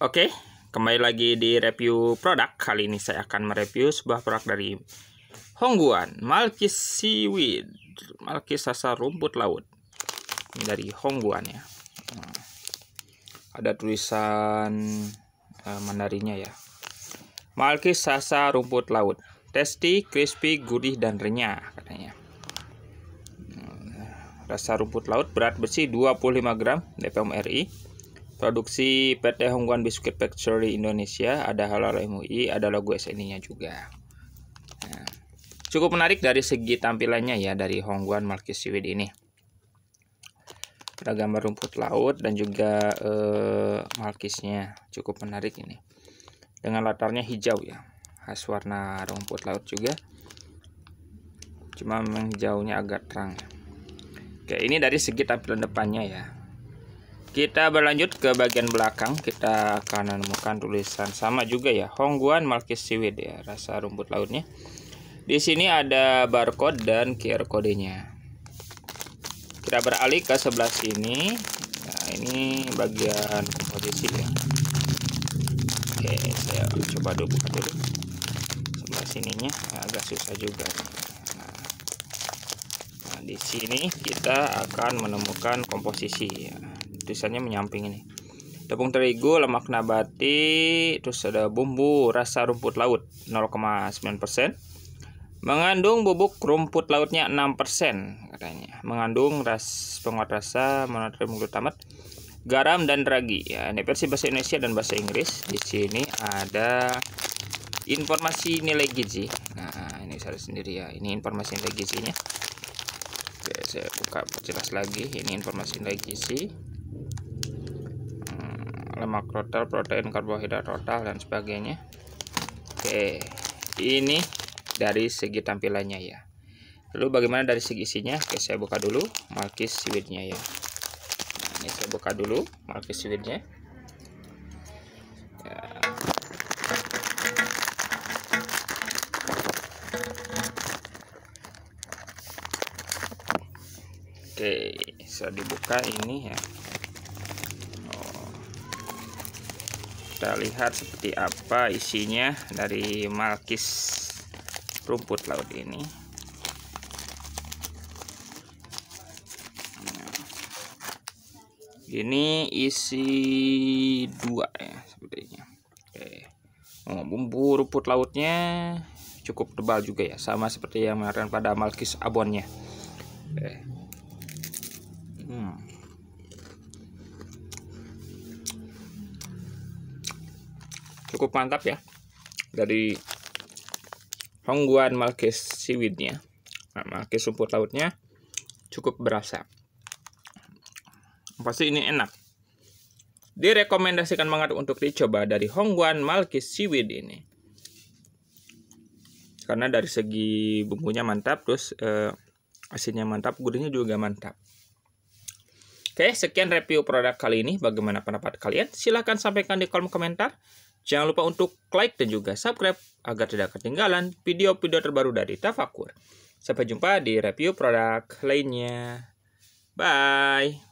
Oke, kembali lagi di review produk. Kali ini saya akan mereview sebuah produk dari Hongguan, Malkis Seaweed, Malkis sasa rumput laut. Ini dari Hongguan ya. Nah, ada tulisan eh, Mandarinya ya. Malkis sasa rumput laut. Tasty, crispy, gurih dan renyah katanya. Hmm. Rasa rumput laut berat bersih 25 gram DPM RI Produksi PT Hongguan Biscuit Factory Indonesia, ada halal MUI, ada logo SNI-nya juga. Nah, cukup menarik dari segi tampilannya ya dari Hongguan Marquis Seaweed ini. Ada gambar rumput laut dan juga eh, markisnya cukup menarik ini. Dengan latarnya hijau ya, khas warna rumput laut juga. Cuma menghijaunya agak terang. Oke, ini dari segi tampilan depannya ya kita berlanjut ke bagian belakang kita akan menemukan tulisan sama juga ya Hongguan Malkis Seaweed ya rasa rumput lautnya di sini ada barcode dan QR kodenya kita beralih ke sebelah sini nah ini bagian komposisi ya oke saya coba dulu buka dulu sebelah sininya nah, agak susah juga nah, nah di sini kita akan menemukan komposisi ya tulisannya menyamping ini tepung terigu lemak nabati terus ada bumbu rasa rumput laut 0,9% mengandung bubuk rumput lautnya 6% katanya mengandung ras penguat rasa monatrium glutamat garam dan ragi ya ini versi bahasa Indonesia dan bahasa Inggris di sini ada informasi nilai gizi nah ini saya sendiri ya ini informasi nilai gizinya Oke, saya buka jelas lagi ini informasi nilai gizi lemak total protein karbohidrat total dan sebagainya oke ini dari segi tampilannya ya lalu bagaimana dari segi isinya oke saya buka dulu markis seaweednya ya nah, ini saya buka dulu markis seaweednya ya. oke saya dibuka ini ya kita lihat seperti apa isinya dari malkis rumput laut ini nah, ini isi dua ya sepertinya oke oh, bumbu rumput lautnya cukup tebal juga ya sama seperti yang menggunakan pada malkis abonnya oke. Hmm. cukup mantap ya dari Hongguan Malkis seaweednya nah, Malkis rumput lautnya cukup berasa pasti ini enak direkomendasikan banget untuk dicoba dari Hongguan Malkis seaweed ini karena dari segi bumbunya mantap terus eh, asinnya mantap gurihnya juga mantap Oke, sekian review produk kali ini. Bagaimana pendapat kalian? Silahkan sampaikan di kolom komentar. Jangan lupa untuk like dan juga subscribe agar tidak ketinggalan video-video terbaru dari Tafakur. Sampai jumpa di review produk lainnya. Bye!